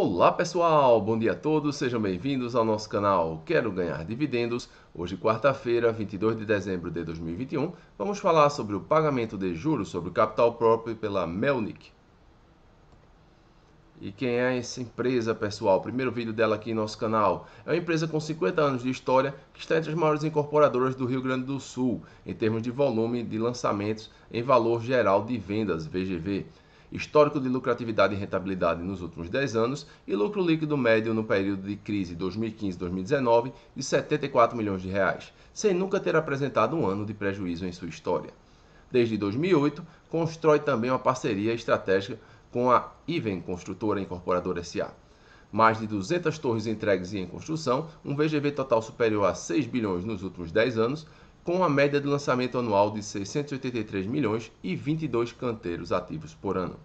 Olá pessoal, bom dia a todos, sejam bem-vindos ao nosso canal Quero Ganhar Dividendos. Hoje, quarta-feira, 22 de dezembro de 2021, vamos falar sobre o pagamento de juros sobre o capital próprio pela Melnik. E quem é essa empresa, pessoal? Primeiro vídeo dela aqui em nosso canal. É uma empresa com 50 anos de história que está entre as maiores incorporadoras do Rio Grande do Sul, em termos de volume de lançamentos em valor geral de vendas, VGV histórico de lucratividade e rentabilidade nos últimos 10 anos e lucro líquido médio no período de crise 2015-2019 de 74 milhões de reais, sem nunca ter apresentado um ano de prejuízo em sua história. Desde 2008, constrói também uma parceria estratégica com a Iven Construtora Incorporadora SA. Mais de 200 torres entregues e em construção, um VGV total superior a 6 bilhões nos últimos 10 anos, com a média de lançamento anual de 683 milhões e 22 canteiros ativos por ano.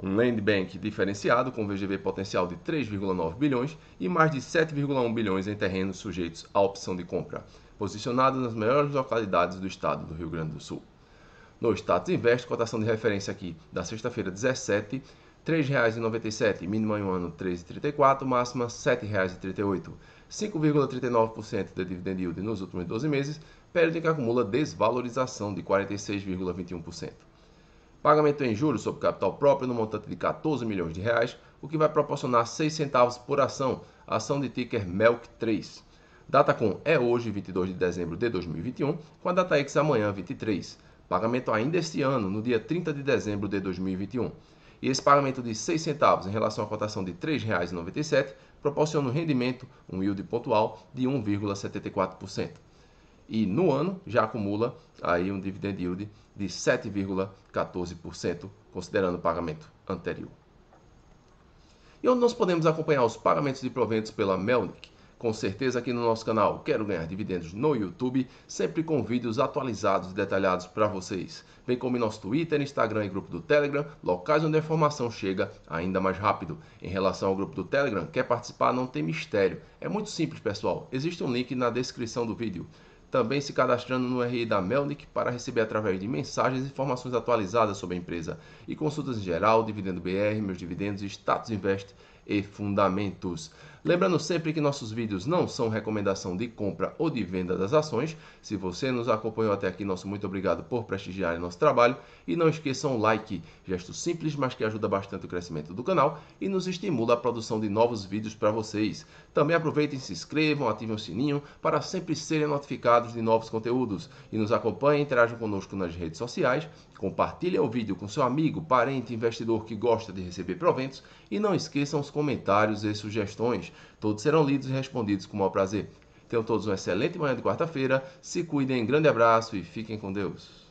Um land bank diferenciado com VGV potencial de 3,9 bilhões e mais de 7,1 bilhões em terrenos sujeitos à opção de compra, posicionado nas melhores localidades do estado do Rio Grande do Sul. No Status Invest, cotação de referência aqui da sexta-feira 17, R$ 3,97, mínima em um ano R$ 3,34, máxima R$ 7,38. 5,39% de dividend yield nos últimos 12 meses, período em que acumula desvalorização de 46,21%. Pagamento em juros sobre capital próprio no montante de 14 milhões de reais, o que vai proporcionar R$ centavos por ação, ação de ticker MELC3. Data com é hoje, 22 de dezembro de 2021, com a data X amanhã, 23. Pagamento ainda este ano, no dia 30 de dezembro de 2021 e esse pagamento de 6 centavos em relação à cotação de R$ 3,97 proporciona um rendimento, um yield pontual, de 1,74%. E no ano já acumula aí um dividend yield de 7,14%, considerando o pagamento anterior. E onde nós podemos acompanhar os pagamentos de proventos pela Melnick? com certeza aqui no nosso canal Quero Ganhar Dividendos no YouTube, sempre com vídeos atualizados e detalhados para vocês. Bem como em nosso Twitter, Instagram e grupo do Telegram, locais onde a informação chega ainda mais rápido. Em relação ao grupo do Telegram, quer participar? Não tem mistério. É muito simples, pessoal. Existe um link na descrição do vídeo também se cadastrando no RI da Melnik para receber através de mensagens informações atualizadas sobre a empresa e consultas em geral, Dividendo BR, meus dividendos e Status Invest e fundamentos. Lembrando sempre que nossos vídeos não são recomendação de compra ou de venda das ações. Se você nos acompanhou até aqui, nosso muito obrigado por prestigiar nosso trabalho. E não esqueçam o like, gesto simples, mas que ajuda bastante o crescimento do canal e nos estimula a produção de novos vídeos para vocês. Também aproveitem, se inscrevam, ativem o sininho para sempre serem notificados de novos conteúdos. E nos acompanhem, interajam conosco nas redes sociais, compartilhem o vídeo com seu amigo, parente, investidor que gosta de receber proventos e não esqueçam os comentários e sugestões. Todos serão lidos e respondidos com o maior prazer. Tenham todos uma excelente manhã de quarta-feira, se cuidem, grande abraço e fiquem com Deus.